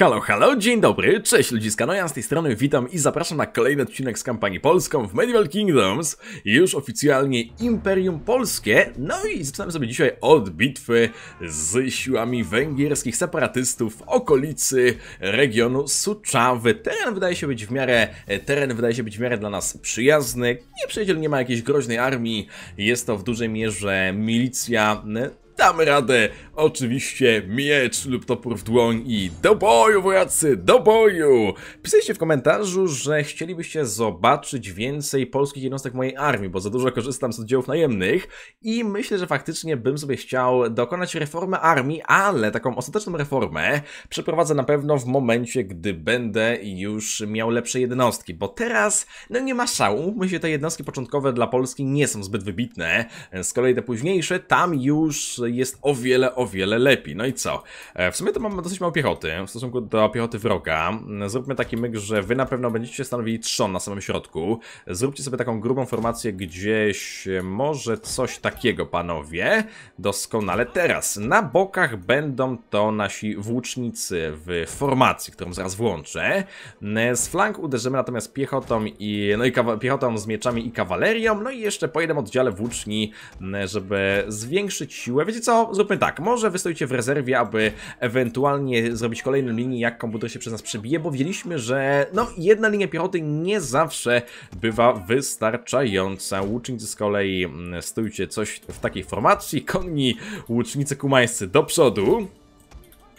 Halo, halo, dzień dobry, cześć ludziska, no ja z tej strony witam i zapraszam na kolejny odcinek z kampanii polską w Medieval Kingdoms, już oficjalnie Imperium Polskie, no i zaczynamy sobie dzisiaj od bitwy z siłami węgierskich separatystów w okolicy regionu Suczawy. Teren wydaje się być w miarę, teren wydaje się być w miarę dla nas przyjazny, Nie nieprzyjaciel nie ma jakiejś groźnej armii, jest to w dużej mierze milicja damy radę. Oczywiście miecz lub topór w dłoń i do boju, wojacy, do boju! Pisaliście w komentarzu, że chcielibyście zobaczyć więcej polskich jednostek mojej armii, bo za dużo korzystam z oddziałów najemnych i myślę, że faktycznie bym sobie chciał dokonać reformy armii, ale taką ostateczną reformę przeprowadzę na pewno w momencie, gdy będę już miał lepsze jednostki, bo teraz no nie ma szału, myślę, że te jednostki początkowe dla Polski nie są zbyt wybitne, z kolei te późniejsze, tam już jest o wiele, o wiele lepiej. No i co? E, w sumie to mamy dosyć mało piechoty w stosunku do piechoty wroga. Mm, zróbmy taki myk, że wy na pewno będziecie stanowili trzon na samym środku. Zróbcie sobie taką grubą formację gdzieś, e, może coś takiego, panowie. Doskonale. Teraz na bokach będą to nasi włócznicy w formacji, którą zaraz włączę. Mm, z flank uderzymy natomiast piechotą i, no i piechotą z mieczami i kawalerią, no i jeszcze po jednym oddziale włóczni, mm, żeby zwiększyć siłę. Wiecie wiecie co, zróbmy tak, może stoicie w rezerwie, aby ewentualnie zrobić kolejną linię, jak komputer się przez nas przebije, bo wiedzieliśmy, że no jedna linia piechoty nie zawsze bywa wystarczająca. Łucznicy z kolei mm, stójcie coś w takiej formacji, konni łucznicy kumańscy do przodu.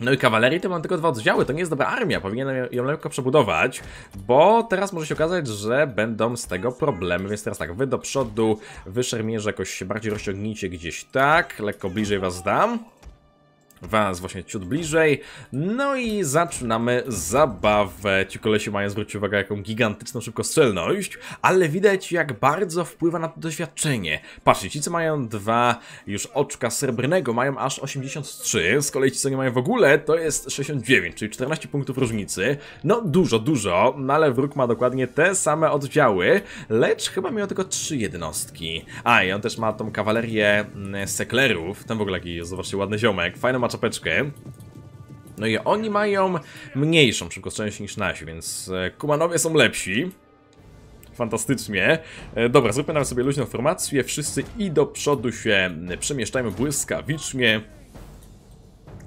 No i kawalerii to mam tylko dwa oddziały, to nie jest dobra armia, powinienem ją lekko przebudować, bo teraz może się okazać, że będą z tego problemy, więc teraz tak, wy do przodu, wy szermierze jakoś się bardziej rozciągnijcie gdzieś tak, lekko bliżej was dam. Was właśnie ciut bliżej. No i zaczynamy zabawę. Ci kolesi mają zwrócić uwagę jaką gigantyczną szybkostrzelność, ale widać jak bardzo wpływa na to doświadczenie. Patrzcie, ci co mają dwa już oczka srebrnego mają aż 83, z kolei ci co nie mają w ogóle to jest 69, czyli 14 punktów różnicy. No dużo, dużo, no ale wróg ma dokładnie te same oddziały, lecz chyba miał tylko trzy jednostki. A i on też ma tą kawalerię mm, seklerów, ten w ogóle jaki jest zobaczcie ładny ziomek, fajną ma czapeczkę. No i oni mają mniejszą szybkość niż nasi, więc e, kumanowie są lepsi. Fantastycznie. E, dobra, zróbmy sobie luźną formację. Wszyscy i do przodu się e, przemieszczajmy błyskawicznie.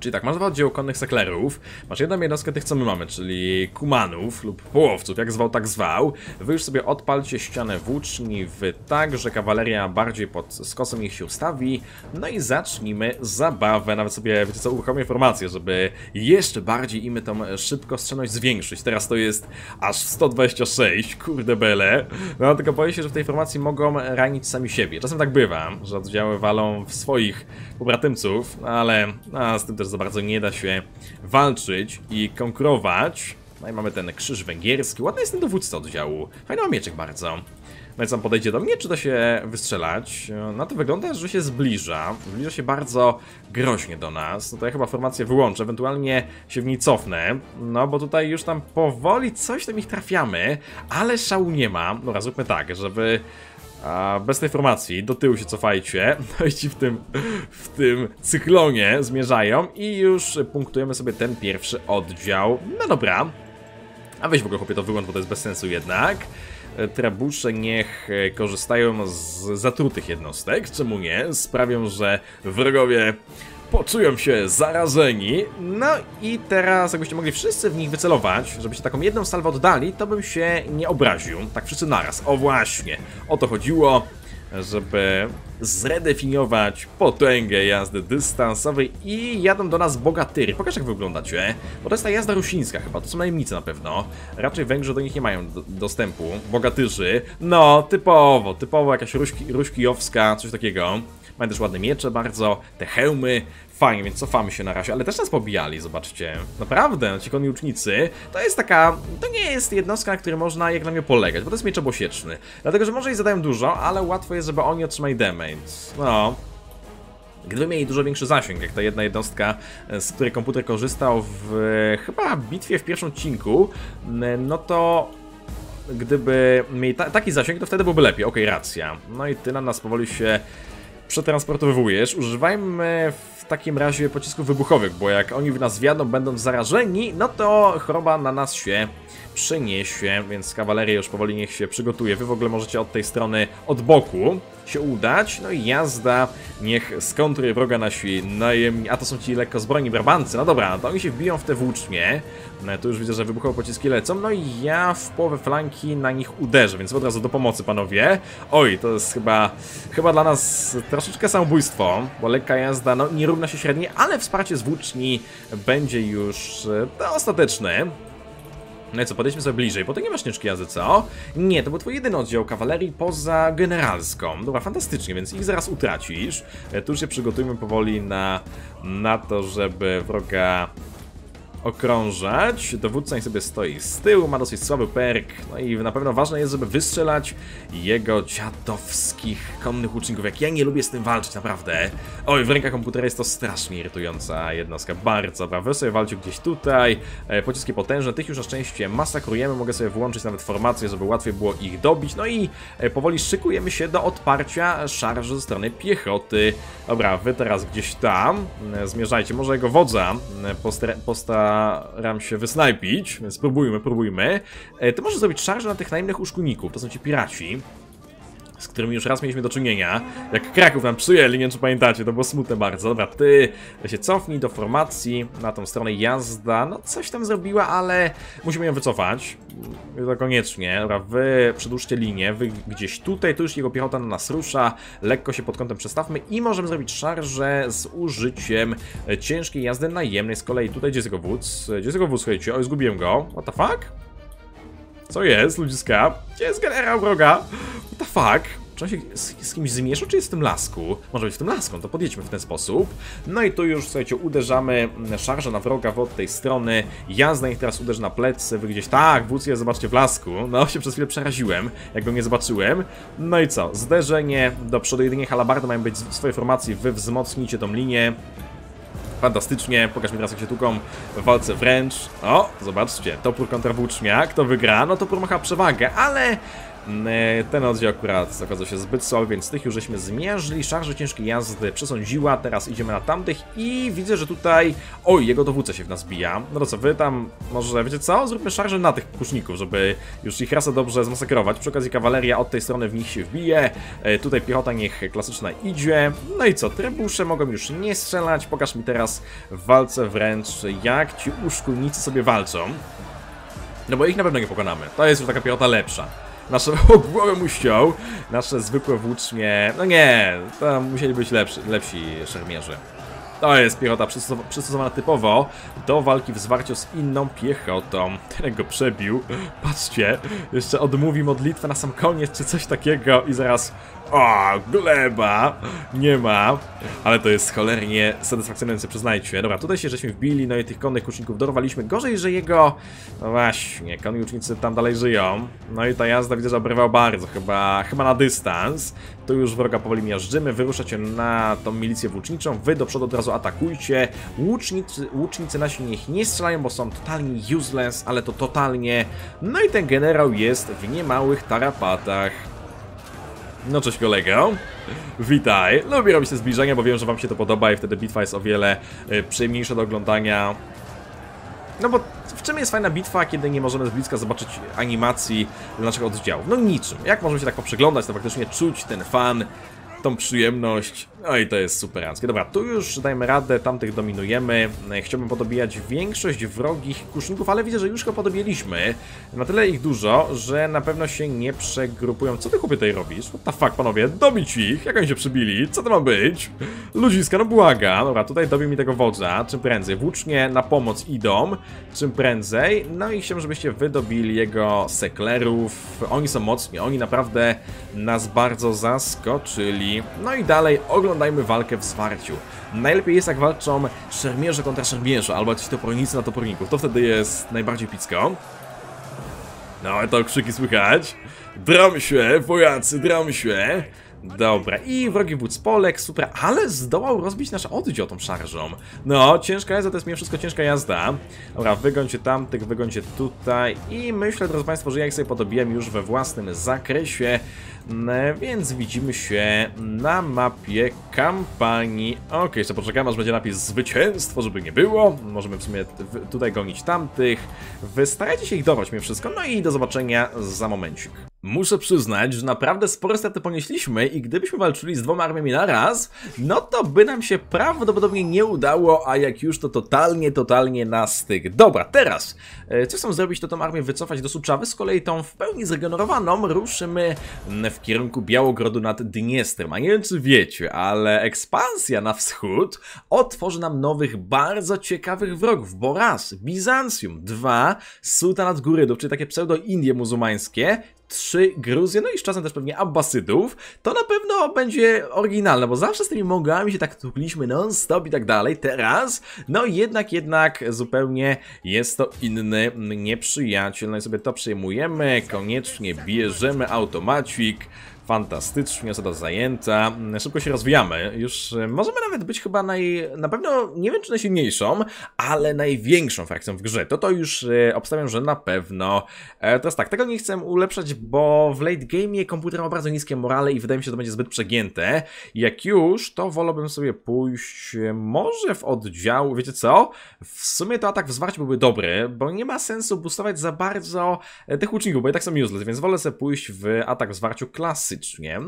Czyli tak, masz dwa oddziały konnych seklerów, masz jedną jednostkę tych, co my mamy, czyli kumanów lub połowców, jak zwał, tak zwał. Wy już sobie odpalcie ścianę włóczni w tak, że kawaleria bardziej pod skosem ich się ustawi. No i zacznijmy zabawę, nawet sobie, wiecie co, uruchomię informację, żeby jeszcze bardziej imy tą szybkostrzelność zwiększyć. Teraz to jest aż 126, kurde bele. No tylko boję się, że w tej formacji mogą ranić sami siebie. Czasem tak bywa, że oddziały walą w swoich pobratymców, ale a, z tym też za bardzo nie da się walczyć i konkurować. No i mamy ten krzyż węgierski. Ładny jest ten dowódca oddziału. Fajny o mieczek bardzo. No i tam podejdzie do mnie, czy da się wystrzelać? Na no to wygląda, że się zbliża. Zbliża się bardzo groźnie do nas. No to ja chyba formację wyłączę, ewentualnie się w niej cofnę. No bo tutaj już tam powoli coś tam ich trafiamy, ale szału nie ma. No raz zróbmy tak, żeby a, bez tej formacji, do tyłu się cofajcie. No i ci w tym, w tym cyklonie zmierzają i już punktujemy sobie ten pierwszy oddział. No dobra. A weź w ogóle chłopie to wyłącz, bo to jest bez sensu jednak. E, Trebusze niech e, korzystają z zatrutych jednostek, czemu nie? Sprawią, że wrogowie poczują się zarażeni. No i teraz jakbyście mogli wszyscy w nich wycelować, żeby się taką jedną salwę oddali, to bym się nie obraził. Tak wszyscy naraz. O właśnie, o to chodziło, żeby zredefiniować potęgę jazdy dystansowej i jadą do nas bogatyry. Pokaż jak wyglądacie, bo to jest ta jazda rusińska chyba, to są najemnice na pewno. Raczej Węgrzy do nich nie mają dostępu, bogatyrzy. No, typowo, typowo jakaś ruśki, ruśkijowska, coś takiego. Mają też ładne miecze bardzo, te hełmy, Fajnie, więc cofamy się na razie, ale też nas pobijali, zobaczcie. Naprawdę, no, ci koni ucznicy to jest taka, to nie jest jednostka, na której można jak na mnie polegać, bo to jest mieczobosieczny. Dlatego, że może i zadają dużo, ale łatwo jest, żeby oni otrzymali damage. No, Gdyby mieli dużo większy zasięg, jak ta jedna jednostka, e, z której komputer korzystał w e, chyba bitwie w pierwszym odcinku, no to gdyby mieli ta taki zasięg, to wtedy byłby lepiej. Okej, okay, racja. No i na nas powoli się przetransportowujesz, używajmy w takim razie pocisków wybuchowych, bo jak oni w nas wjadą, będąc zarażeni, no to choroba na nas się przeniesie, więc kawaleria już powoli niech się przygotuje. Wy w ogóle możecie od tej strony, od boku, się udać. No i jazda, niech skontruje wroga nasi najemni... A to są ci lekko zbrojni brabancy. No dobra, to oni się wbiją w te włócznie. No, tu już widzę, że wybuchowe pociski lecą. No i ja w połowę flanki na nich uderzę, więc od razu do pomocy, panowie. Oj, to jest chyba, chyba dla nas troszeczkę samobójstwo, bo lekka jazda no, nie równa się średniej, ale wsparcie z włóczni będzie już e, ostateczne. No co, podejdźmy sobie bliżej, bo to nie masz jazdy, co? Nie, to był twój jedyny oddział kawalerii poza generalską. Dobra, fantastycznie, więc ich zaraz utracisz. E, tu się przygotujmy powoli na, na to, żeby wroga okrążać. Dowódca sobie stoi z tyłu, ma dosyć słaby perk. No i na pewno ważne jest, żeby wystrzelać jego dziadowskich konnych uczynków. Jak ja nie lubię z tym walczyć, naprawdę. Oj, w rękach komputera jest to strasznie irytująca jednostka. Bardzo brawo. wy sobie walczył gdzieś tutaj. E, pociski potężne, tych już na szczęście masakrujemy. Mogę sobie włączyć nawet formację, żeby łatwiej było ich dobić. No i e, powoli szykujemy się do odparcia szarży ze strony piechoty. Dobra, wy teraz gdzieś tam e, zmierzajcie. Może jego wodza posta staram się wysnajpić, więc próbujmy, próbujmy. E, Ty możesz zrobić szarżę na tych najemnych uszkuników, to są ci piraci z którym już raz mieliśmy do czynienia. Jak Kraków nam psuje, nie wiem czy pamiętacie, to było smutne bardzo. Dobra, ty się cofnij do formacji, na tą stronę jazda, no coś tam zrobiła, ale musimy ją wycofać. To koniecznie. Dobra, wy przedłużcie linię, wy gdzieś tutaj, tu już jego piechota na nas rusza, lekko się pod kątem przestawmy i możemy zrobić szarżę z użyciem ciężkiej jazdy najemnej. Z kolei tutaj, gdzie jest jego wódz? Gdzie jest jego wódz, słuchajcie? Oj, zgubiłem go. What the fuck? Co jest, ludziska? Gdzie jest generał wroga? What the fuck? Czy on się z, z kimś zmieszył, czy jest w tym lasku? Może być w tym lasku, no to podjedźmy w ten sposób. No i tu już, słuchajcie, uderzamy szarża na wroga w od tej strony. Ja z nich teraz uderzy na plecy, wy gdzieś... Tak, wódz je, zobaczcie, w lasku. No, się przez chwilę przeraziłem, jakby nie zobaczyłem. No i co? Zderzenie do przodu, jedynie halabardy mają być w swojej formacji. Wy wzmocnijcie tą linię fantastycznie, pokaż mi teraz jak się tuką w walce wręcz. O, zobaczcie, topór kontra włócznia, kto wygra? No topór ma przewagę, ale E, ten oddział akurat okazał się zbyt słaby, więc tych już żeśmy zmierzyli. Szarże ciężkiej jazdy przesądziła, teraz idziemy na tamtych i widzę, że tutaj... Oj, jego dowódca się w nas bija. No to co, wy tam może, wiecie co, zróbmy szarże na tych kuszników, żeby już ich rasę dobrze zmasakrować. Przy okazji kawaleria od tej strony w nich się wbije, e, tutaj piechota niech klasyczna idzie. No i co, trebusze mogą już nie strzelać, pokaż mi teraz w walce wręcz jak ci uszkulnicy sobie walczą. No bo ich na pewno nie pokonamy, to jest już taka piechota lepsza naszą głowę mu ściął. Nasze zwykłe włócznie... No nie, tam musieli być lepsi, lepsi szermierze. To jest piechota przystosowana typowo do walki w zwarciu z inną piechotą. Ten go przebił. Patrzcie, jeszcze odmówi modlitwę na sam koniec czy coś takiego i zaraz o, gleba! Nie ma. Ale to jest cholernie satysfakcjonujące, przyznajcie. Dobra, tutaj się żeśmy wbili, no i tych konnych kuczników dorwaliśmy. Gorzej, że jego... No właśnie, konni łucznicy tam dalej żyją. No i ta jazda widzę, że obrywał bardzo, chyba, chyba na dystans. Tu już wroga powoli miażdżymy, wyruszacie na tą milicję włóczniczą, wy do przodu od razu atakujcie. Łucznicy, łucznicy nasi niech nie strzelają, bo są totalnie useless, ale to totalnie. No i ten generał jest w niemałych tarapatach. No cześć kolego, witaj. Lubię robić te zbliżenia, bo wiem, że wam się to podoba i wtedy bitwa jest o wiele y, przyjemniejsza do oglądania. No bo w czym jest fajna bitwa, kiedy nie możemy z bliska zobaczyć animacji dla naszych oddziałów? No niczym. Jak możemy się tak poprzeglądać, to faktycznie czuć ten fan, tą przyjemność no i to jest super, superanckie. Dobra, tu już dajmy radę, tamtych dominujemy. E, chciałbym podobijać większość wrogich kuszników, ale widzę, że już go podobiliśmy. Na tyle ich dużo, że na pewno się nie przegrupują. Co ty chłopie tutaj robisz? What the fuck, panowie? Dobić ich! Jak oni się przybili? Co to ma być? Ludziska, no błaga. Dobra, tutaj dobił mi tego wodza. Czym prędzej. Włócznie na pomoc idą. Czym prędzej. No i chciałbym, żebyście wydobili jego seklerów. Oni są mocni. Oni naprawdę nas bardzo zaskoczyli. No i dalej oglądamy oglądajmy walkę w zwarciu. Najlepiej jest jak walczą szermierze kontra szermierze, albo ci topornicy na toporników. To wtedy jest najbardziej picko. No, to krzyki słychać. Dram się, wojacy, się. Dobra, i wrogi wódz Polek, super, ale zdołał rozbić nasz oddział tą szarżą. No, ciężka jazda to jest mimo wszystko ciężka jazda. Dobra, tych tamtych, się tutaj i myślę, drodzy Państwo, że ja ich sobie podobiłem już we własnym zakresie. Więc widzimy się na mapie kampanii. Okej, okay, co poczekamy, aż będzie napis zwycięstwo, żeby nie było. Możemy w sumie tutaj gonić tamtych. Wystarajcie się ich dawać mi wszystko. No i do zobaczenia za momencik. Muszę przyznać, że naprawdę spore straty ponieśliśmy i gdybyśmy walczyli z dwoma armiami na raz, no to by nam się prawdopodobnie nie udało, a jak już to totalnie, totalnie na styk. Dobra, teraz, e, co chcę zrobić, to tą armię wycofać do Suczawy, z kolei tą w pełni zregenerowaną ruszymy w w kierunku Białogrodu nad Dniestrem. A nie wiem, czy wiecie, ale ekspansja na wschód otworzy nam nowych, bardzo ciekawych wrogów, bo raz, Bizancjum, dwa, Sultanat Góry, czyli takie pseudo-Indie muzułmańskie trzy Gruzje, no i z czasem też pewnie Abbasydów, to na pewno będzie oryginalne, bo zawsze z tymi Mongolami się tak tukliśmy non-stop i tak dalej. Teraz, no jednak, jednak zupełnie jest to inny nieprzyjaciel. No i sobie to przejmujemy, koniecznie bierzemy automacik. Fantastycznie, zada zajęta. Szybko się rozwijamy. Już e, możemy nawet być chyba naj... na pewno, nie wiem czy najsilniejszą, ale największą frakcją w grze. To to już e, obstawiam, że na pewno. E, teraz tak, tego nie chcę ulepszać, bo w late game'ie komputer ma bardzo niskie morale i wydaje mi się, że to będzie zbyt przegięte. Jak już, to wolałbym sobie pójść może w oddział, wiecie co? W sumie to atak w zwarciu byłby dobry, bo nie ma sensu boostować za bardzo tych łuczników, bo i tak są useless, więc wolę sobie pójść w atak w zwarciu klasy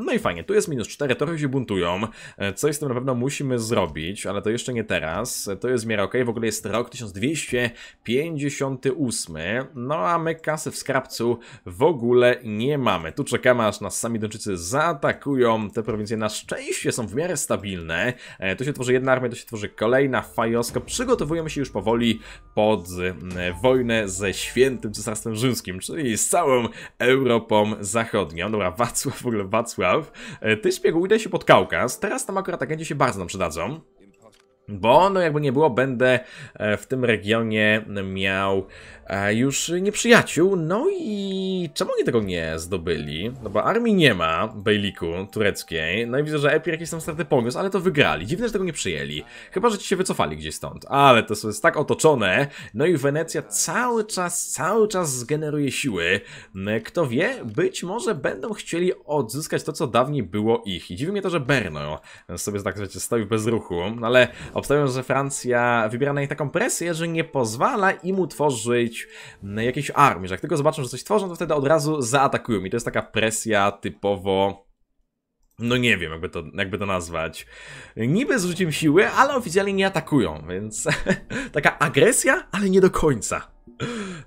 no i fajnie, tu jest minus 4, trochę się buntują. E, coś z tym na pewno musimy zrobić, ale to jeszcze nie teraz. E, to jest w miarę ok, w ogóle jest rok 1258. No a my kasy w skrabcu w ogóle nie mamy. Tu czekamy aż nas sami Duńczycy zaatakują. Te prowincje na szczęście są w miarę stabilne. E, tu się tworzy jedna armia, tu się tworzy kolejna. Fajosko. Przygotowujemy się już powoli pod wojnę ze świętym cesarstwem rzymskim, czyli z całą Europą Zachodnią. Dobra, Wacław w ogóle ogóle Wacław, e, ty szpiegujesz się pod Kaukaz, teraz tam akurat agenci się bardzo nam przydadzą. Bo, no jakby nie było, będę e, w tym regionie miał e, już nieprzyjaciół. No i czemu oni tego nie zdobyli? No bo armii nie ma, Bejliku, tureckiej. No i widzę, że Epir jakieś tam straty poniósł, ale to wygrali. Dziwne, że tego nie przyjęli. Chyba, że ci się wycofali gdzieś stąd. Ale to jest tak otoczone. No i Wenecja cały czas, cały czas zgeneruje siły. No, kto wie, być może będą chcieli odzyskać to, co dawniej było ich. I dziwi mnie to, że Berno sobie tak, wiecie, stoi bez ruchu. No ale Obstawiam, że Francja wybiera na nich taką presję, że nie pozwala im utworzyć jakiejś armii, że jak tylko zobaczą, że coś tworzą, to wtedy od razu zaatakują. I to jest taka presja typowo no nie wiem, jakby to, jakby to nazwać. Niby z siły, ale oficjalnie nie atakują, więc taka agresja, ale nie do końca.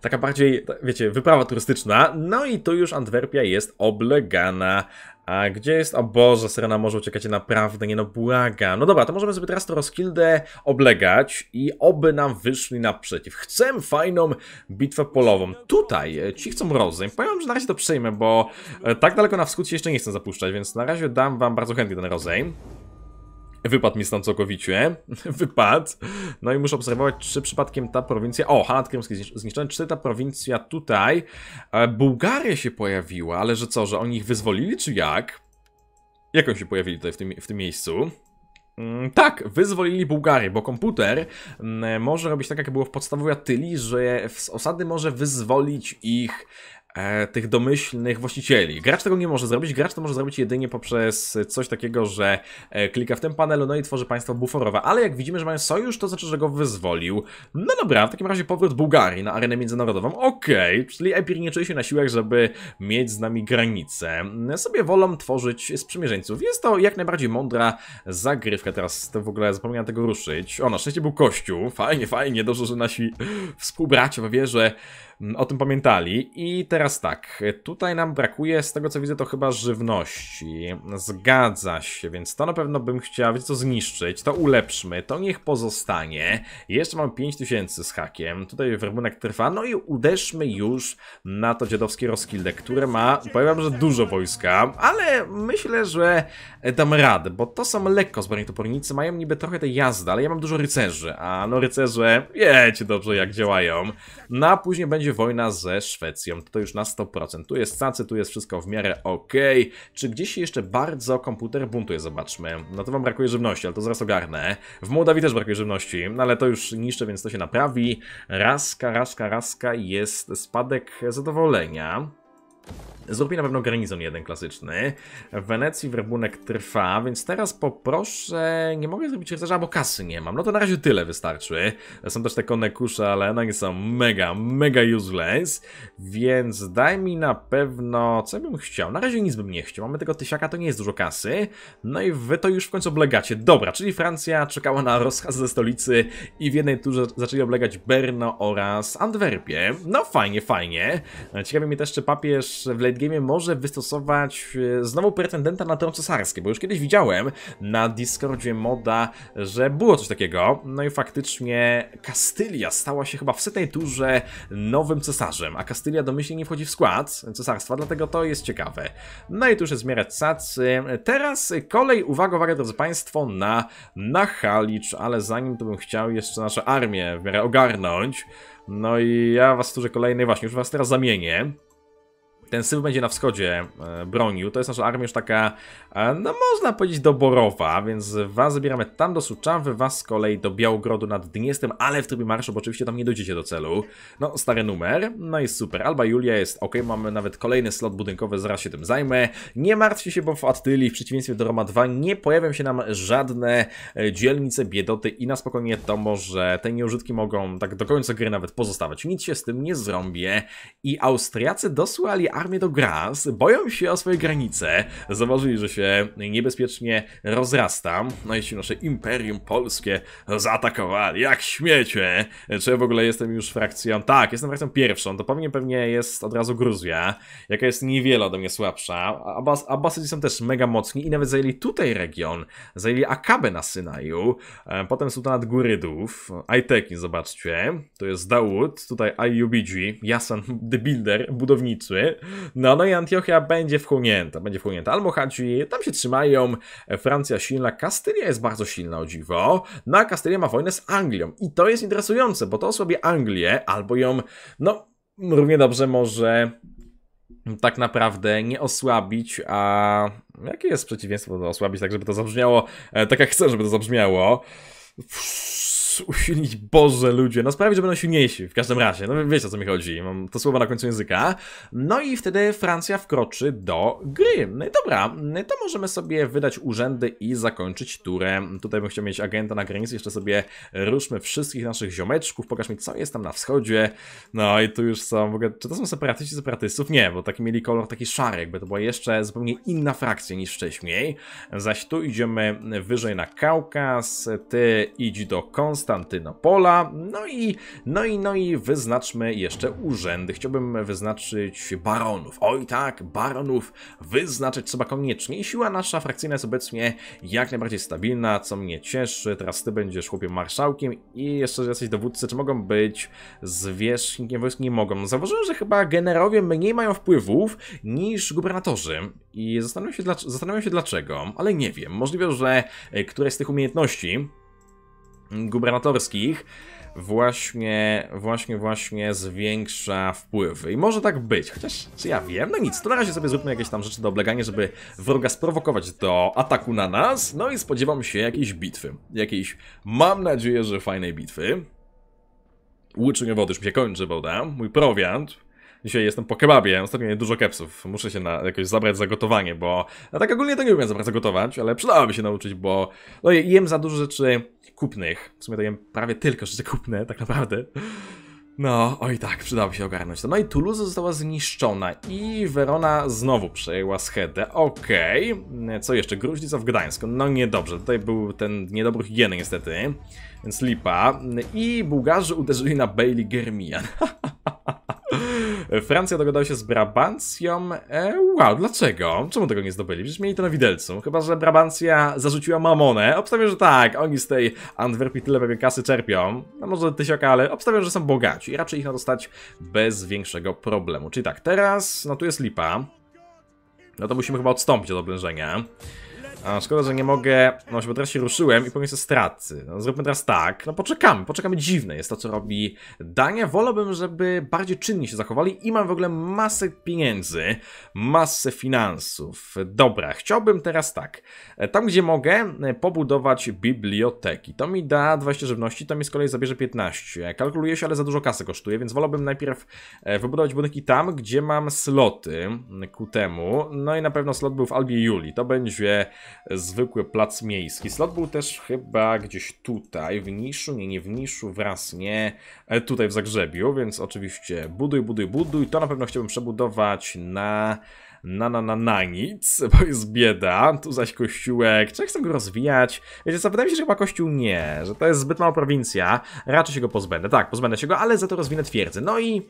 Taka bardziej, wiecie, wyprawa turystyczna. No i tu już Antwerpia jest oblegana a gdzie jest? O Boże, Serena może uciekać naprawdę, nie no błagam. No dobra, to możemy sobie teraz to rozkildę oblegać i oby nam wyszli naprzeciw. Chcę fajną bitwę polową. Tutaj e, ci chcą rozejm. Powiem że na razie to przejmę, bo e, tak daleko na wschód się jeszcze nie chcę zapuszczać, więc na razie dam wam bardzo chętnie ten rozejm. Wypadł mi stąd całkowicie. Wypadł. No i muszę obserwować, czy przypadkiem ta prowincja... O, Hanat Krymski zniszczony. Czy ta prowincja tutaj... E, Bułgaria się pojawiła, ale że co, że oni ich wyzwolili, czy jak? Jak oni się pojawili tutaj w tym, w tym miejscu? Mm, tak, wyzwolili Bułgarię, bo komputer mm, e, może robić tak, jak było w podstawowej Atylii, że z osady może wyzwolić ich E, tych domyślnych właścicieli. Gracz tego nie może zrobić, gracz to może zrobić jedynie poprzez coś takiego, że e, klika w tym panelu, no i tworzy państwo buforowe, ale jak widzimy, że mają sojusz, to znaczy, że go wyzwolił. No dobra, w takim razie powrót Bułgarii na arenę międzynarodową, okej, okay, czyli Epir nie czuje się na siłach, żeby mieć z nami granicę. Sobie wolą tworzyć sprzymierzeńców. Jest to jak najbardziej mądra zagrywka, teraz to w ogóle zapomniałem tego ruszyć. O, na szczęście był Kościół, fajnie, fajnie, dobrze, że nasi współbracia w wierze Mm, o tym pamiętali. I teraz tak, tutaj nam brakuje, z tego co widzę, to chyba żywności. Zgadza się, więc to na pewno bym chciał, wiecie co, zniszczyć, to ulepszmy, to niech pozostanie. Jeszcze mam 5000 z hakiem, tutaj werbunek trwa, no i uderzmy już na to dziadowskie Roskilde, które ma, powiem, że dużo wojska, ale myślę, że dam radę, bo to są lekko zbrani topornicy, mają niby trochę tej jazdy, ale ja mam dużo rycerzy, a no rycerze, wiecie dobrze jak działają. No a później będzie będzie wojna ze Szwecją. To już na 100%. Tu jest cacy, tu jest wszystko w miarę ok. Czy gdzieś jeszcze bardzo komputer buntuje? Zobaczmy. No to wam brakuje żywności, ale to zaraz ogarnę. W Mołdawii też brakuje żywności, no ale to już niszczę, więc to się naprawi. Raska, raska, raska jest spadek zadowolenia. Zrobi na pewno garnizon jeden klasyczny. W Wenecji werbunek trwa, więc teraz poproszę... Nie mogę zrobić rycerza, bo kasy nie mam. No to na razie tyle wystarczy. Są też te konekusze, ale one no są mega, mega useless. Więc daj mi na pewno... Co bym chciał? Na razie nic bym nie chciał. Mamy tego tysiaka, to nie jest dużo kasy. No i wy to już w końcu oblegacie. Dobra, czyli Francja czekała na rozkaz ze stolicy i w jednej turze zaczęli oblegać Berno oraz Antwerpię. No fajnie, fajnie. Ciekawi mnie też, czy papież w Lady Endgame może wystosować e, znowu pretendenta na tron cesarskie, bo już kiedyś widziałem na Discordzie moda, że było coś takiego. No i faktycznie Kastylia stała się chyba w setnej turze nowym cesarzem, a Kastylia domyślnie nie wchodzi w skład cesarstwa, dlatego to jest ciekawe. No i tu już jest zmierać Teraz kolej, uwaga, uwaga drodzy Państwo, na, na Halicz, ale zanim to bym chciał jeszcze naszą armię w miarę ogarnąć, no i ja was tu, że kolejny, właśnie, już was teraz zamienię ten syf będzie na wschodzie e, bronił. To jest nasza armia już taka, e, no można powiedzieć, doborowa, więc was zabieramy tam do Suczawy, was z kolei do Białogrodu nad Dniestrem, ale w trybie marszu, bo oczywiście tam nie dojdziecie do celu. No, stary numer, no jest super. Alba Julia jest ok, mamy nawet kolejny slot budynkowy, zaraz się tym zajmę. Nie martwcie się, bo w Attyli, w przeciwieństwie do Roma 2, nie pojawią się nam żadne e, dzielnice biedoty i na spokojnie to może te nieużytki mogą tak do końca gry nawet pozostawać. Nic się z tym nie zrobię. I Austriacy dosłali armię do Graz, boją się o swoje granice, zauważyli, że się niebezpiecznie rozrastam, no i się nasze imperium polskie zaatakowali, jak śmiecie. Czy ja w ogóle jestem już frakcją? Tak, jestem frakcją pierwszą, to pewnie pewnie jest od razu Gruzja, jaka jest niewiele ode mnie słabsza. Abbas, Abbasidzi są też mega mocni i nawet zajęli tutaj region, zajęli Akabę na Synaju, e, potem sultanat Górydów, Aiteki, zobaczcie, to jest Dawud, tutaj Ayubidzi, Jasan the Builder, budowniczy, no, no i Antiochia będzie wchłonięta, będzie wchłonięta. Almohadzi tam się trzymają, Francja silna, Kastylia jest bardzo silna, o dziwo. No, a Kastylia ma wojnę z Anglią i to jest interesujące, bo to osłabia Anglię, albo ją, no, równie dobrze może tak naprawdę nie osłabić, a jakie jest przeciwieństwo do osłabić, tak żeby to zabrzmiało, e, tak jak chcę, żeby to zabrzmiało. Pff usilnić, Boże ludzie, no sprawić, że będą silniejsi w każdym razie, no wiecie o co mi chodzi, mam to słowa na końcu języka. No i wtedy Francja wkroczy do gry. No i dobra, no to możemy sobie wydać urzędy i zakończyć turę. Tutaj bym chciał mieć agenta na granicy, jeszcze sobie ruszmy wszystkich naszych ziomeczków, pokaż mi co jest tam na wschodzie. No i tu już są, w ogóle, czy to są separatyści separatystów? Nie, bo taki mieli kolor taki szary, jakby to była jeszcze zupełnie inna frakcja niż wcześniej. Zaś tu idziemy wyżej na Kaukaz, ty idź do Konstantynu, Konstantynopola. No i, no i, no i wyznaczmy jeszcze urzędy. Chciałbym wyznaczyć baronów. Oj tak, baronów wyznaczyć trzeba koniecznie. I siła nasza frakcyjna jest obecnie jak najbardziej stabilna, co mnie cieszy. Teraz ty będziesz chłopiem marszałkiem i jeszcze jesteś dowódcy. Czy mogą być zwierzchnikiem wojsk? Nie mogą. Zauważyłem, że chyba generowie mniej mają wpływów niż gubernatorzy. I zastanawiam się, dlaczego, zastanawiam się dlaczego, ale nie wiem. Możliwe, że e, któreś z tych umiejętności gubernatorskich właśnie, właśnie, właśnie zwiększa wpływy. I może tak być, chociaż czy ja wiem, no nic, to na razie sobie zróbmy jakieś tam rzeczy do oblegania, żeby wroga sprowokować do ataku na nas, no i spodziewam się jakiejś bitwy, jakiejś, mam nadzieję, że fajnej bitwy. wody już mi się kończy, prawda? Mój prowiant, Dzisiaj jestem po kebabie, ostatnio dużo kepsów. Muszę się na, jakoś zabrać za gotowanie, bo... A tak ogólnie to nie umiem za gotować, ale przydałoby się nauczyć, bo... No jem za dużo rzeczy kupnych. W sumie to jem prawie tylko rzeczy kupne, tak naprawdę. No, oj tak, przydałoby się ogarnąć to. No i Toulouse została zniszczona i Verona znowu przejęła schedę. Okej, okay. co jeszcze? Gruźlica w Gdańsku. No niedobrze, tutaj był ten niedobry higieny niestety, więc lipa. I Bułgarzy uderzyli na Bailey Germian. Francja dogadała się z Brabancją. E, wow, dlaczego? Czemu tego nie zdobyli? Przecież mieli to na widelcu. Chyba, że Brabancja zarzuciła mamonę. Obstawiam, że tak, oni z tej Antwerpii tyle pewnie kasy czerpią. No może tysiąca, ale obstawiam, że są bogaci i raczej ich na dostać bez większego problemu. Czyli tak, teraz, no tu jest lipa. No to musimy chyba odstąpić od oblężenia. A szkoda, że nie mogę. No, bo teraz się ruszyłem i pomiędzy straty. No, zróbmy teraz tak. No, poczekamy, poczekamy. Dziwne jest to, co robi Dania. Wolałbym, żeby bardziej czynnie się zachowali i mam w ogóle masę pieniędzy, masę finansów. Dobra, chciałbym teraz tak. E, tam, gdzie mogę, e, pobudować biblioteki. To mi da 20 żywności, to mi z kolei zabierze 15. Kalkuluje się, ale za dużo kasy kosztuje, więc wolałbym najpierw e, wybudować budynki tam, gdzie mam sloty ku temu. No i na pewno slot był w Albie Juli. To będzie zwykły plac miejski. Slot był też chyba gdzieś tutaj, w niszu, nie, nie w niszu, wraz nie, e, tutaj w Zagrzebiu, więc oczywiście buduj, buduj, buduj. To na pewno chciałbym przebudować na na, na, na, na nic, bo jest bieda. Tu zaś kościółek, czy chcę go rozwijać? Wiecie co, wydaje mi się, że chyba kościół nie, że to jest zbyt mała prowincja. Raczej się go pozbędę. Tak, pozbędę się go, ale za to rozwinę twierdzę. No i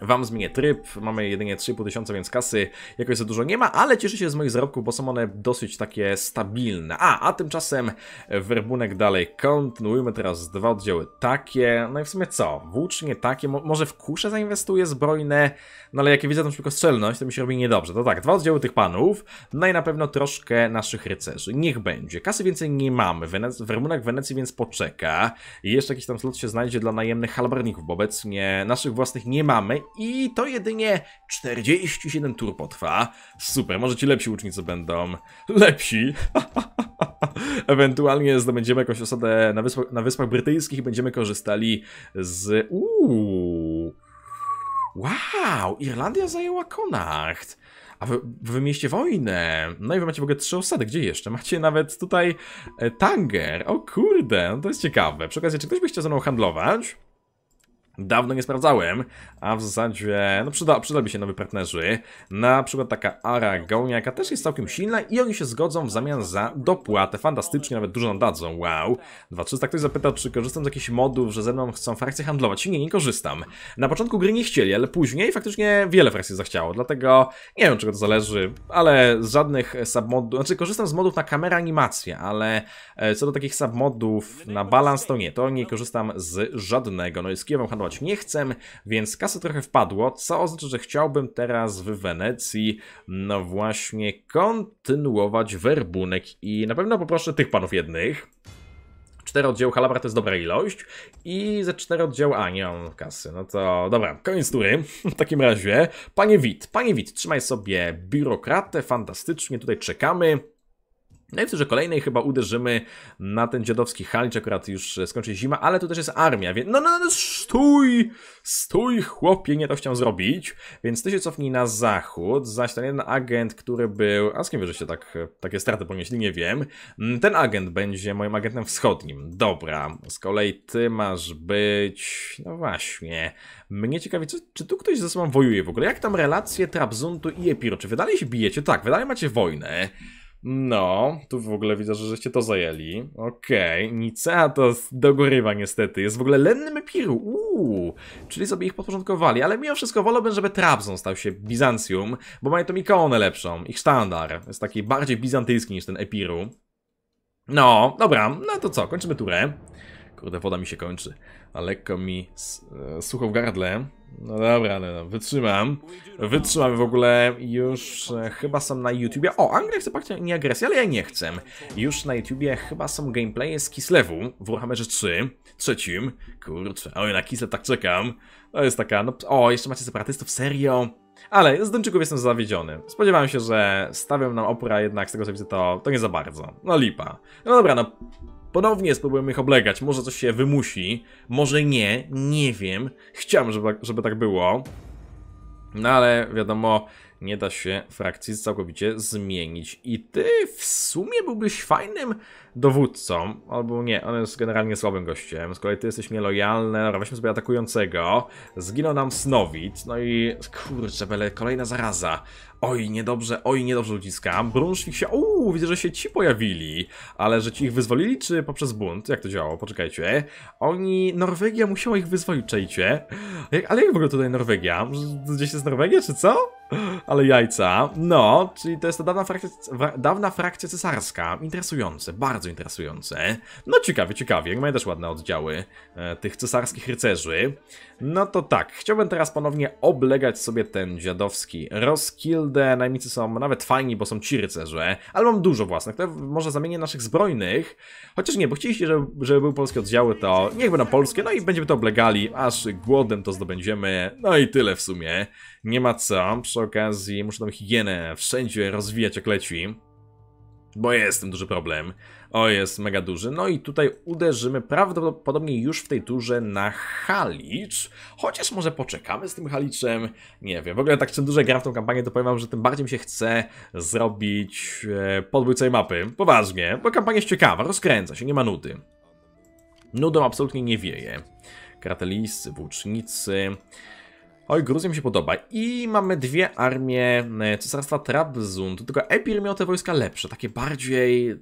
Wam zmienię tryb, mamy jedynie 3,5 tysiąca, więc kasy jakoś za dużo nie ma, ale cieszę się z moich zarobków, bo są one dosyć takie stabilne. A, a tymczasem werbunek dalej. Kontynuujmy teraz dwa oddziały takie, no i w sumie co? Włócznie takie, Mo może w kusze zainwestuję zbrojne, no ale jak widzę tam tylko strzelność, to mi się robi niedobrze. To tak, dwa oddziały tych panów, no i na pewno troszkę naszych rycerzy. Niech będzie. Kasy więcej nie mamy, Wenec werbunek Wenecji więc poczeka. I jeszcze jakiś tam slot się znajdzie dla najemnych halbarników, bo obecnie naszych własnych nie mamy i to jedynie 47 tur potrwa. Super, może ci lepsi łucznicy będą lepsi. Ewentualnie zdobędziemy jakąś osadę na wyspach, na wyspach brytyjskich i będziemy korzystali z... Uuu. Wow, Irlandia zajęła Konacht. A wy, wy mieście wojnę. No i wy macie w ogóle trzy osady. Gdzie jeszcze? Macie nawet tutaj e, Tanger. O kurde, no to jest ciekawe. Przy okazji, czy ktoś by chciał ze mną handlować? Dawno nie sprawdzałem, a w zasadzie no przyda, przydałby się nowy partnerzy. Na przykład taka Aragonia, jaka też jest całkiem silna i oni się zgodzą w zamian za dopłatę. Fantastycznie, nawet dużo nam dadzą. Wow. 2300 ktoś zapytał, czy korzystam z jakichś modów, że ze mną chcą frakcje handlować. Nie, nie korzystam. Na początku gry nie chcieli, ale później faktycznie wiele frakcji zachciało, dlatego nie wiem, czego to zależy, ale z żadnych submodów, znaczy korzystam z modów na kamerę animację, ale e, co do takich submodów na balans, to nie, to nie korzystam z żadnego. No i z Kijowem handlowałem nie chcę, więc kasy trochę wpadło, co oznacza, że chciałbym teraz w Wenecji no właśnie kontynuować werbunek i na pewno poproszę tych panów jednych. 4 oddział Halabra to jest dobra ilość i ze 4 oddział, a nie mam kasy, no to dobra, koniec tury w takim razie. Panie Wit, panie Wit, trzymaj sobie biurokratę, fantastycznie, tutaj czekamy. No i w turze kolejnej chyba uderzymy na ten dziadowski halicz, akurat już skończy zima, ale tu też jest armia, więc no, no, no, stój, stój chłopie, nie to chciał zrobić, więc ty się cofnij na zachód, zaś ten jeden agent, który był, a z kim wy tak, takie straty ponieśli, nie wiem, ten agent będzie moim agentem wschodnim, dobra, z kolei ty masz być, no właśnie, mnie ciekawi, czy, czy tu ktoś ze sobą wojuje w ogóle, jak tam relacje Trabzuntu i Epiru, czy wy dalej się bijecie? Tak, wy dalej macie wojnę, no, tu w ogóle widzę, że żeście to zajęli. Okej, okay. Nicea to dogorywa niestety. Jest w ogóle lennym Epiru. Uuu, czyli sobie ich podporządkowali, ale mimo wszystko wolałbym, żeby Trabzon stał się Bizancjum, bo mają tą ikonę lepszą. Ich sztandar jest taki bardziej bizantyjski niż ten Epiru. No, dobra, no to co, kończymy turę. Kurde, woda mi się kończy a lekko mi e, sucho w gardle. No dobra, no, no, wytrzymam. Wytrzymam w ogóle już e, chyba są na YouTubie. O, Anglia chce pakt nie agresję, ale ja nie chcę. Już na YouTubie chyba są gameplaye z Kislewu w Warhammerze 3, trzecim. Kurczę, oj na Kislew tak czekam. To jest taka, no o, jeszcze macie separatystów, serio? Ale z Duńczyków jestem zawiedziony. Spodziewałem się, że stawią nam opór, a jednak z tego co widzę to, to nie za bardzo. No lipa. No dobra, no Ponownie spróbujemy ich oblegać, może coś się wymusi, może nie, nie wiem. Chciałem, żeby, żeby tak było. No ale wiadomo, nie da się frakcji całkowicie zmienić. I ty w sumie byłbyś fajnym dowódcą, albo nie, on jest generalnie słabym gościem, z kolei ty jesteś nielojalny, no weźmy sobie atakującego, zginął nam Snowit, no i kurczę, bele, kolejna zaraza, oj, niedobrze, oj, niedobrze ludziska, Brunszwik się, uuu, widzę, że się ci pojawili, ale że ci ich wyzwolili, czy poprzez bunt, jak to działało, poczekajcie, oni, Norwegia musiała ich wyzwolić, czajcie, ale jak w ogóle tutaj Norwegia, gdzieś jest Norwegia, czy co? Ale jajca, no, czyli to jest ta dawna frakcja, dawna frakcja cesarska, interesujące, bardzo bardzo interesujące. No ciekawie, ciekawie, mają też ładne oddziały e, tych cesarskich rycerzy. No to tak, chciałbym teraz ponownie oblegać sobie ten dziadowski Roskilde. Najemnicy są nawet fajni, bo są ci rycerze, ale mam dużo własnych. To może zamienię naszych zbrojnych. Chociaż nie, bo chcieliście, żeby, żeby były polskie oddziały, to niech będą polskie, no i będziemy to oblegali, aż głodem to zdobędziemy. No i tyle w sumie. Nie ma co. Przy okazji muszę tą higienę wszędzie rozwijać jak leci bo jest tym duży problem. O, jest mega duży. No i tutaj uderzymy prawdopodobnie już w tej turze na Halicz. Chociaż może poczekamy z tym Haliczem. Nie wiem. W ogóle tak czym dłużej gram w tą kampanię, to powiem wam, że tym bardziej mi się chce zrobić e, podbój całej mapy. Poważnie. Bo kampania jest ciekawa, rozkręca się, nie ma nudy. Nudą absolutnie nie wieje. Krateliscy, włócznicy... Oj, Gruzja mi się podoba. I mamy dwie armie e, Cesarstwa Trabzun. tylko Epir miał te wojska lepsze, takie bardziej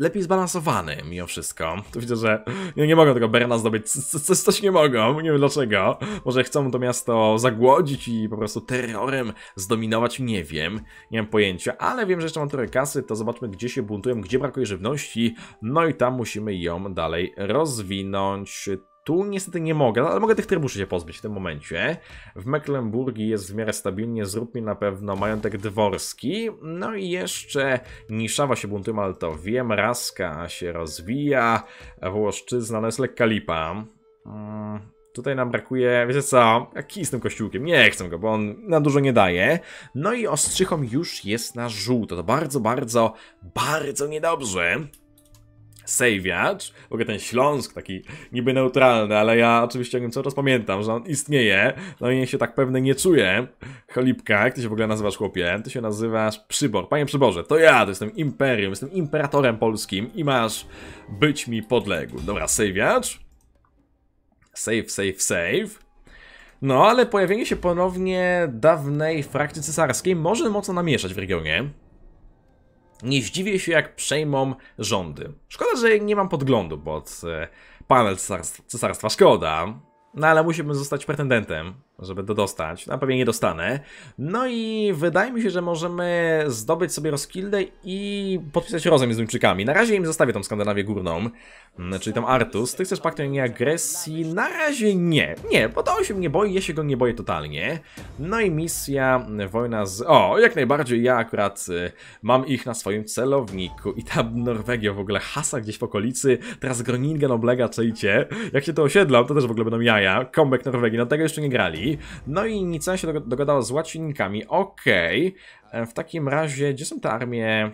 lepiej zbalansowany mimo wszystko. Tu widzę, że nie, nie mogą tego Berna zdobyć, coś, coś nie mogą, nie wiem dlaczego. Może chcą to miasto zagłodzić i po prostu terrorem zdominować, nie wiem, nie mam pojęcia, ale wiem, że jeszcze mam trochę kasy, to zobaczmy gdzie się buntują, gdzie brakuje żywności, no i tam musimy ją dalej rozwinąć. Tu niestety nie mogę, no, ale mogę tych trybuszy się pozbyć w tym momencie. W Mecklenburgii jest w miarę stabilnie, zrób mi na pewno majątek dworski. No i jeszcze Niszawa się buntuje, ale to wiem, Raska się rozwija, Włoszczyzna, no jest lekka lipa. Mm, tutaj nam brakuje, wiecie co, jaki z tym kościółkiem, nie chcę go, bo on na dużo nie daje. No i ostrzychom już jest na żółto, to bardzo, bardzo, bardzo niedobrze. Sejwiacz, w ogóle ten Śląsk taki niby neutralny, ale ja oczywiście o nim cały czas pamiętam, że on istnieje, no i się tak pewny nie czuję. Cholipka, jak ty się w ogóle nazywasz chłopie? Ty się nazywasz Przybor. Panie Przyborze, to ja, to jestem imperium, jestem imperatorem polskim i masz być mi podległy. Dobra, Sejwiacz. Save, save, save. No, ale pojawienie się ponownie dawnej frakcji cesarskiej może mocno namieszać w regionie nie zdziwię się, jak przejmą rządy. Szkoda, że nie mam podglądu pod panel cesarstwa. Szkoda. No ale musimy zostać pretendentem żeby to dostać. Na pewno pewnie nie dostanę. No i wydaje mi się, że możemy zdobyć sobie Roskildę i podpisać rozem z Duńczykami. Na razie im zostawię tą Skandynawię Górną, mm, czyli tam Artus. Ty chcesz paktu nie agresji? Na razie nie. Nie, bo to on się nie boi, ja się go nie boję totalnie. No i misja wojna z... O, jak najbardziej ja akurat y, mam ich na swoim celowniku. I ta Norwegia w ogóle hasa gdzieś w okolicy. Teraz Groningen oblega, czajcie. Jak się to osiedlam, to też w ogóle będą jaja. Comeback Norwegii, no tego jeszcze nie grali. No i Nicea się dogadała z łacinnikami. Okej, okay. E, w takim razie, gdzie są te armie...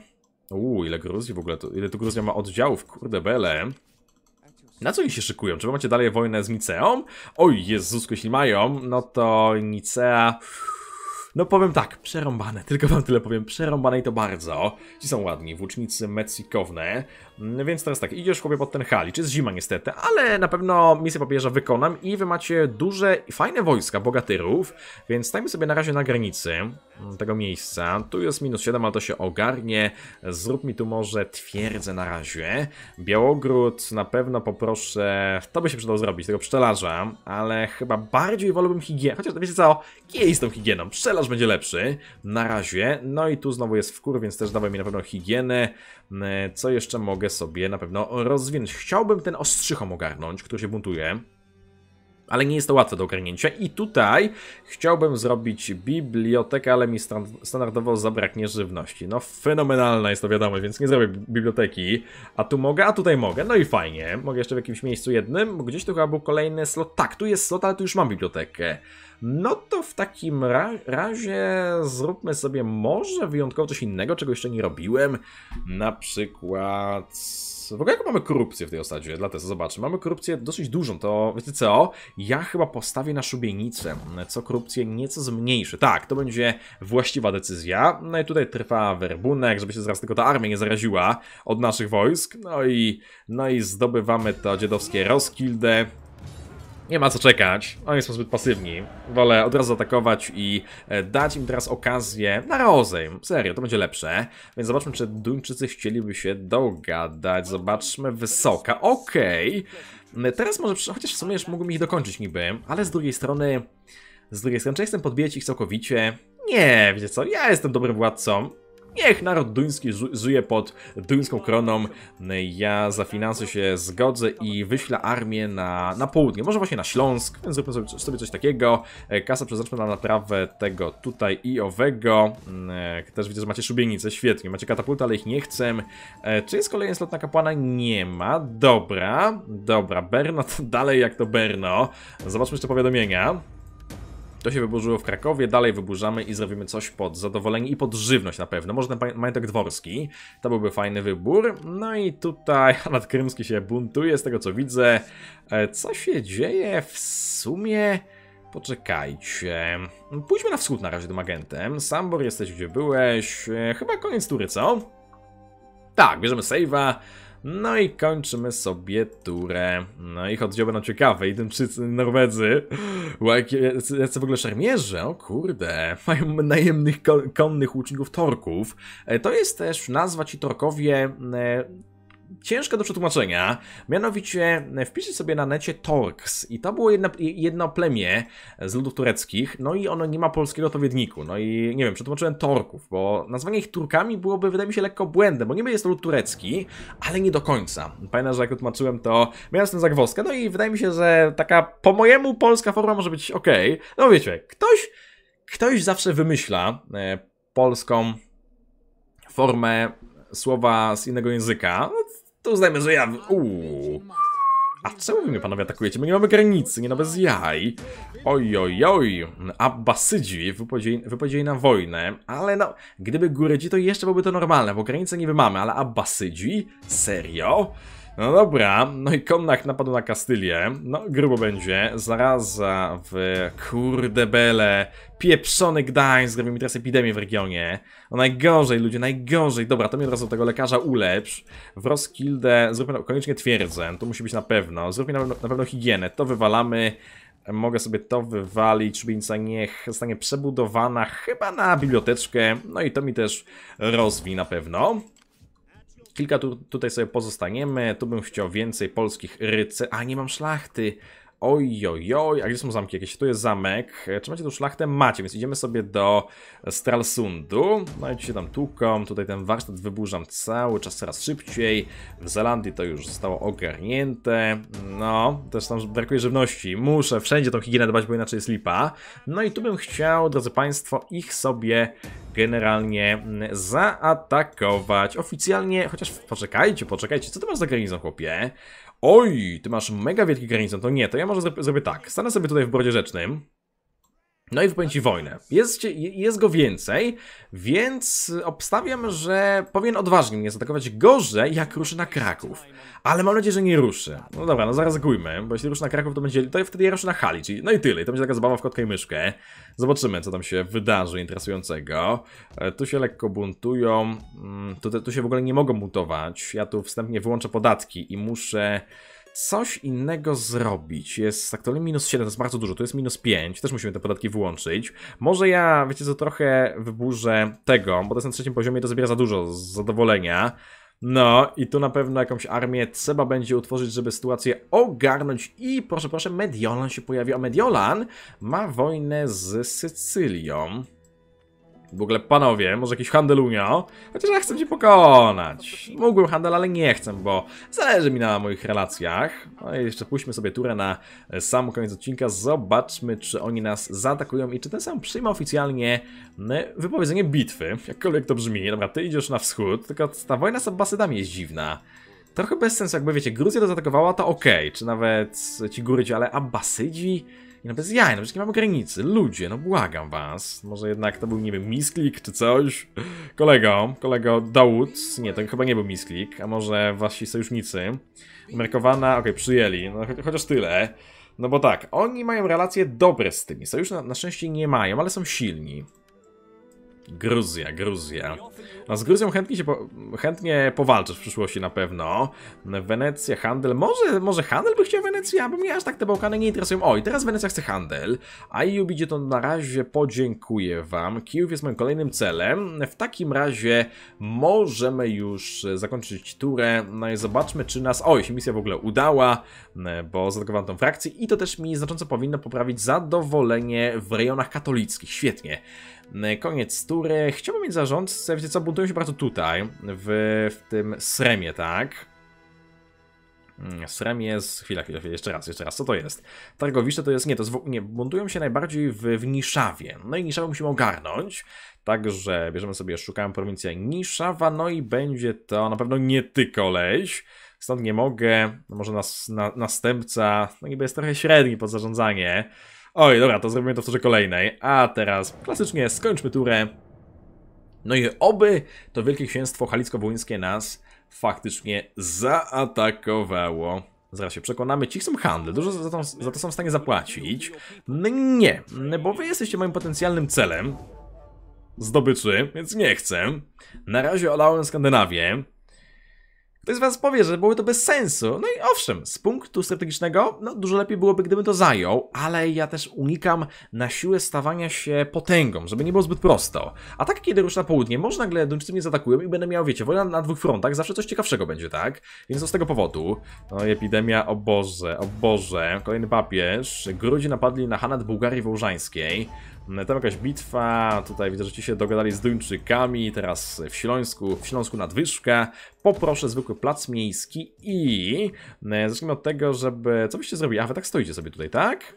Uuu, ile Gruzji w ogóle, to, ile tu Gruzja ma oddziałów, kurde bele. Na co oni się szykują? Czy wy macie dalej wojnę z Niceą? Oj, Jezusku, jeśli mają, no to Nicea... No powiem tak, przerąbane, tylko wam tyle powiem, przerąbane i to bardzo. Ci są ładni, włócznicy mecikowne. Mm, więc teraz tak, idziesz chłopie pod ten halicz, jest zima niestety, ale na pewno misję papieża wykonam i wy macie duże i fajne wojska bogatyrów, więc stajmy sobie na razie na granicy mm, tego miejsca. Tu jest minus 7, ale to się ogarnie. Zrób mi tu może twierdzę na razie. Białogród na pewno poproszę, to by się przydało zrobić, tego pszczelarza, ale chyba bardziej wolałbym higienę, chociaż wiecie co, kij z tą higieną, pszczelarz będzie lepszy na razie. No i tu znowu jest wkur, więc też dawaj mi na pewno higienę. Mm, co jeszcze mogę sobie na pewno rozwinąć? Chciałbym ten ostrzychom ogarnąć, który się buntuje ale nie jest to łatwe do ogarnięcia. I tutaj chciałbym zrobić bibliotekę, ale mi standardowo zabraknie żywności. No fenomenalna jest to wiadomość, więc nie zrobię biblioteki. A tu mogę, a tutaj mogę. No i fajnie. Mogę jeszcze w jakimś miejscu jednym. Gdzieś tu chyba był kolejny slot. Tak, tu jest slot, ale tu już mam bibliotekę. No to w takim ra razie zróbmy sobie może wyjątkowo coś innego, czego jeszcze nie robiłem. Na przykład... W ogóle jak mamy korupcję w tej osadzie? Dla testu zobaczmy. Mamy korupcję dosyć dużą, to wiecie co? Ja chyba postawię na szubienicę, co korupcję nieco zmniejszy. Tak, to będzie właściwa decyzja. No i tutaj trwa werbunek, żeby się zaraz tylko ta armia nie zaraziła od naszych wojsk. No i, no i zdobywamy to dziedowskie Roskilde. Nie ma co czekać, oni są zbyt pasywni. Wolę od razu atakować i e, dać im teraz okazję na rozejm. Serio, to będzie lepsze. Więc zobaczmy, czy Duńczycy chcieliby się dogadać. Zobaczmy, wysoka, okej. Okay. E, teraz może, chociaż w sumie już mógłbym ich dokończyć niby, ale z drugiej strony... Z drugiej strony, czy jestem podbijać ich całkowicie? Nie, wiecie co, ja jestem dobrym władcą. Niech naród duński żyje pod duńską kroną. Ja za finanse się zgodzę i wyślę armię na, na południe, może właśnie na Śląsk, więc zróbmy sobie, sobie coś takiego. E, kasa przeznaczmy na naprawę tego tutaj i owego. Mm, e, też widzę, że macie szubienice, świetnie. Macie katapulty, ale ich nie chcę. E, czy jest kolejny slot na kapłana? Nie ma. Dobra, dobra. Berno to dalej jak to Berno. Zobaczmy jeszcze powiadomienia. To się wyburzyło w Krakowie, dalej wyburzamy i zrobimy coś pod zadowolenie i pod żywność na pewno. Może ten majątek dworski, to byłby fajny wybór. No i tutaj Anat Krymski się buntuje z tego co widzę. E, co się dzieje w sumie... Poczekajcie. Pójdźmy na wschód na razie tym agentem. Sambor, jesteś gdzie byłeś. E, chyba koniec tury, co? Tak, bierzemy save'a. No i kończymy sobie turę. No ich oddziały będą ciekawe. I tym Norwedzy. Jacy, w ogóle szermierze, o kurde. Mają najemnych konnych łuczników torków. E, to jest też nazwa ci torkowie e, ciężka do przetłumaczenia. Mianowicie e, wpiszcie sobie na necie Torx i to było jedno, jedno plemię z ludów tureckich, no i ono nie ma polskiego odpowiedniku. No i nie wiem, przetłumaczyłem Torków, bo nazwanie ich Turkami byłoby, wydaje mi się, lekko błędem, bo niby jest to lud turecki, ale nie do końca. Pamiętam, że jak tłumaczyłem to, miałem z tym zagwozdkę, no i wydaje mi się, że taka po mojemu polska forma może być ok. No wiecie, ktoś, ktoś zawsze wymyśla e, polską formę słowa z innego języka, no to uznajmy, że ja... Uuu. A czemu mnie panowie atakujecie? My nie mamy granicy, nie no bez jaj. Oj, oj, oj. Abbasydzi wypowiedzieli, wypowiedzieli na wojnę, ale no, gdyby Gurydzi to jeszcze byłoby to normalne, bo granice niby mamy, ale Abbasydzi? Serio? No dobra, no i Konnak napadł na Kastylię. No, grubo będzie. Zaraza w kurde bele. Pieprzony Gdańsk, mi teraz epidemię w regionie. No najgorzej, ludzie, najgorzej. Dobra, to mi od razu tego lekarza ulepsz. W Roskilde zróbmy koniecznie twierdzę, to musi być na pewno. Zróbmy na, na pewno higienę, to wywalamy. Mogę sobie to wywalić, szubienica niech zostanie przebudowana chyba na biblioteczkę. No i to mi też rozwi na pewno. Kilka tu, tutaj sobie pozostaniemy. Tu bym chciał więcej polskich rycerzy. A, nie mam szlachty. Ojojoj, a gdzie są zamki jakieś? Tu jest zamek. E, czy macie tu szlachtę? Macie, więc idziemy sobie do Stralsundu. No i się tam tuką. Tutaj ten warsztat wyburzam cały czas coraz szybciej. W Zelandii to już zostało ogarnięte. No, też tam brakuje żywności. Muszę wszędzie tą higienę dbać, bo inaczej jest lipa. No i tu bym chciał, drodzy Państwo, ich sobie generalnie zaatakować. Oficjalnie, chociaż poczekajcie, poczekajcie. Co to masz za garnizon, chłopie? Oj, ty masz mega wielki garnizon, no to nie, to ja może zrobię tak. Stanę sobie tutaj w brodzie rzecznym. No i wypowiedzi wojnę. Jest, jest go więcej, więc obstawiam, że powinien odważnie mnie zaatakować gorzej, jak ruszy na Kraków. Ale mam nadzieję, że nie ruszy. No dobra, no zaraz gujmy, bo jeśli ruszy na Kraków, to będzie. To wtedy ja ruszę na Hali, czyli no i tyle. I to będzie taka zabawa w kotkę i myszkę. Zobaczymy, co tam się wydarzy interesującego. E, tu się lekko buntują. Mm, tu, tu się w ogóle nie mogą buntować. Ja tu wstępnie wyłączę podatki i muszę coś innego zrobić. Jest aktualnie minus 7, to jest bardzo dużo, to jest minus 5, też musimy te podatki wyłączyć. Może ja, wiecie co, trochę wyburzę tego, bo to jest na trzecim poziomie, to zabiera za dużo zadowolenia. No i tu na pewno jakąś armię trzeba będzie utworzyć, żeby sytuację ogarnąć i proszę, proszę, Mediolan się pojawił, a Mediolan ma wojnę z Sycylią. W ogóle panowie, może jakiś handel unia? Chociaż ja chcę cię pokonać. Mógłbym handel, ale nie chcę, bo zależy mi na moich relacjach. No i jeszcze puśćmy sobie turę na sam koniec odcinka. Zobaczmy, czy oni nas zaatakują i czy ten sam przyjma oficjalnie mm, wypowiedzenie bitwy. Jakkolwiek to brzmi. Dobra, ty idziesz na wschód, tylko ta wojna z Abbasydami jest dziwna. Trochę bez sensu, jakby wiecie, Gruzja to zaatakowała, to okej, okay. czy nawet ci góry, ale Abbasydzi? I no bez jaj, no nie mamy granicy. Ludzie, no błagam was. Może jednak to był, nie wiem, misklik czy coś? Kolego, kolego Dawood, nie, to chyba nie był misklik, a może wasi sojusznicy. Umiarkowana, okej, okay, przyjęli, no cho chociaż tyle. No bo tak, oni mają relacje dobre z tymi. Sojusz na, na szczęście nie mają, ale są silni. Gruzja, Gruzja. A z Gruzją chętnie, się po, chętnie powalczysz w przyszłości na pewno. Wenecja, handel. Może, może handel by chciał Wenecja, bo mnie aż tak te Bałkany nie interesują. Oj, teraz Wenecja chce handel. A EU idzie to na razie podziękuję wam. Kijów jest moim kolejnym celem. W takim razie możemy już zakończyć turę. No i zobaczmy, czy nas... Oj, się misja w ogóle udała, bo zaatakowałem tą frakcję i to też mi znacząco powinno poprawić zadowolenie w rejonach katolickich. Świetnie koniec tury. Chciałbym mieć zarządcę, wiecie co, buntują się bardzo tutaj, w, w tym Sremie, tak? Mm, Srem jest. Chwila, chwila, chwila, jeszcze raz, jeszcze raz. Co to jest? Targowisze to jest. Nie, to jest. W... Nie, buntują się najbardziej w, w Niszawie. No i Niszawę musimy ogarnąć. Także bierzemy sobie, szukałem prowincji Niszawa, no i będzie to na pewno nie ty koleś. Stąd nie mogę. Może nas, na, następca. No niby jest trochę średni pod zarządzanie. Oj, dobra, to zrobimy to w turze kolejnej. A teraz klasycznie skończmy turę. No i oby to Wielkie Księstwo Halicko-Wołyńskie nas faktycznie zaatakowało. Zaraz się przekonamy, ci chcą handel, dużo za to, za to są w stanie zapłacić. Nie, bo wy jesteście moim potencjalnym celem zdobyczy, więc nie chcę. Na razie olałem Skandynawię. Ktoś z was powie, że byłoby to bez sensu. No i owszem, z punktu strategicznego, no dużo lepiej byłoby, gdybym to zajął, ale ja też unikam na siłę stawania się potęgą, żeby nie było zbyt prosto. A tak, kiedy rusz na południe, może nagle Duńczycy mnie zaatakują i będę miał, wiecie, wojna na dwóch frontach, zawsze coś ciekawszego będzie, tak? Więc to z tego powodu. No epidemia, o Boże, o Boże. Kolejny papież. Grudzi napadli na Hanat Bułgarii Wołżańskiej. E, tam jakaś bitwa, tutaj widzę, że ci się dogadali z Duńczykami, teraz w Śląsku, w Śląsku nadwyżka. Poproszę zwykły plac miejski i e, zacznijmy od tego, żeby... Co byście zrobili? A, wy tak stoicie sobie tutaj, tak?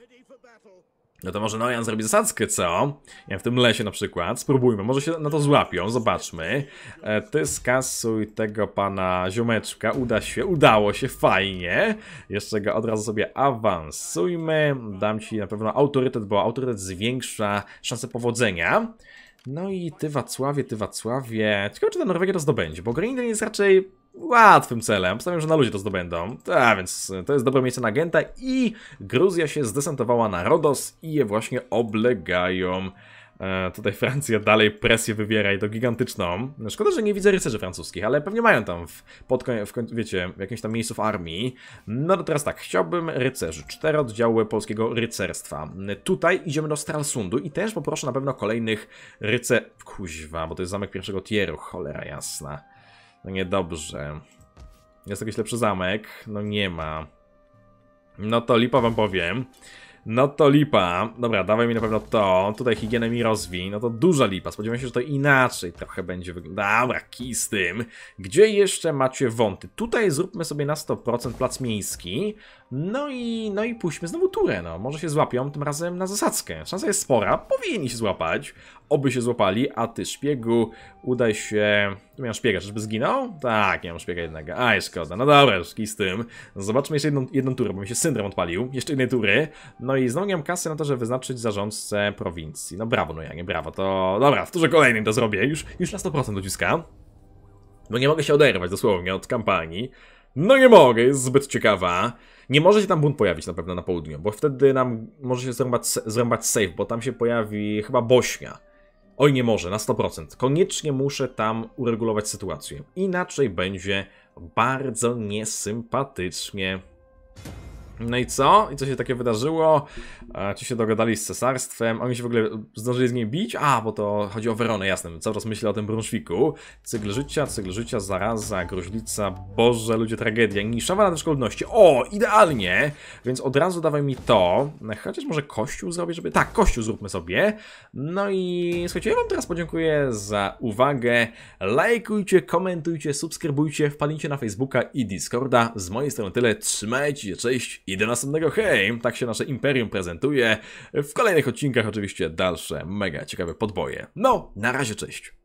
No to może Nojan zrobi zasadzkę, co? Ja w tym lesie na przykład. Spróbujmy, może się na to złapią, zobaczmy. E, ty skasuj tego pana ziomeczka, uda się, udało się, fajnie. Jeszcze go od razu sobie awansujmy. Dam ci na pewno autorytet, bo autorytet zwiększa szanse powodzenia. No i ty Wacławie, ty Wacławie. Ciekawe czy ta Norwegia to zdobędzie, bo Greenland jest raczej łatwym celem. Obstawiam, że na ludzi to zdobędą. Tak, więc e, to jest dobre miejsce na agenta i Gruzja się zdesantowała na Rodos i je właśnie oblegają. E, tutaj Francja dalej presję wywiera i to gigantyczną. Szkoda, że nie widzę rycerzy francuskich, ale pewnie mają tam w, pod w, wiecie, w jakimś tam miejscu w armii. No to teraz tak, chciałbym rycerzy. Cztery oddziały polskiego rycerstwa. Tutaj idziemy do Stralsundu i też poproszę na pewno kolejnych ryce... Kuźwa, bo to jest zamek pierwszego tieru, cholera jasna. No niedobrze. Jest jakiś lepszy zamek? No nie ma. No to lipa wam powiem. No to lipa. Dobra, dawaj mi na pewno to. Tutaj higienę mi rozwij. No to duża lipa. Spodziewam się, że to inaczej trochę będzie wyglądać. Dobra, kij z tym. Gdzie jeszcze macie wąty? Tutaj zróbmy sobie na 100% plac miejski. No i, no i puśćmy znowu turę, no. Może się złapią tym razem na zasadzkę. Szansa jest spora, powinni się złapać. Oby się złapali, a ty szpiegu, udaj się... Tu miałem szpiega, żeby zginął? Tak, nie mam szpiega jednego. Aj, szkoda. No dobra, szki z tym. Zobaczmy jeszcze jedną, jedną turę, bo mi się syndrom odpalił. Jeszcze jednej tury. No i znowu miałem kasę na to, żeby wyznaczyć zarządcę prowincji. No brawo, no ja nie brawo. To dobra, w turze kolejnym to zrobię. Już, już na 100% dociska. No nie mogę się oderwać dosłownie od kampanii. No nie mogę, jest zbyt ciekawa. Nie może się tam bunt pojawić na pewno na południu, bo wtedy nam może się zrębać, zrąbać safe, bo tam się pojawi chyba Bośnia. Oj, nie może, na 100%. Koniecznie muszę tam uregulować sytuację. Inaczej będzie bardzo niesympatycznie. No i co? I co się takie wydarzyło? Czy e, ci się dogadali z cesarstwem? Oni się w ogóle zdążyli z nim bić? A, bo to chodzi o Weronę, jasne. Cały czas myślę o tym Brunszwiku. Cykl życia, cykl życia, zaraza, gruźlica, boże, ludzie, tragedia. Niszowa na szkolności. O, idealnie! Więc od razu dawaj mi to. Chociaż może kościół zrobię, żeby... Tak, kościół zróbmy sobie. No i słuchajcie, ja wam teraz podziękuję za uwagę. Lajkujcie, komentujcie, subskrybujcie, wpadnijcie na Facebooka i Discorda. Z mojej strony tyle. Trzymajcie się, cześć i do następnego hej! Tak się nasze imperium prezentuje. W kolejnych odcinkach oczywiście dalsze mega ciekawe podboje. No, na razie cześć.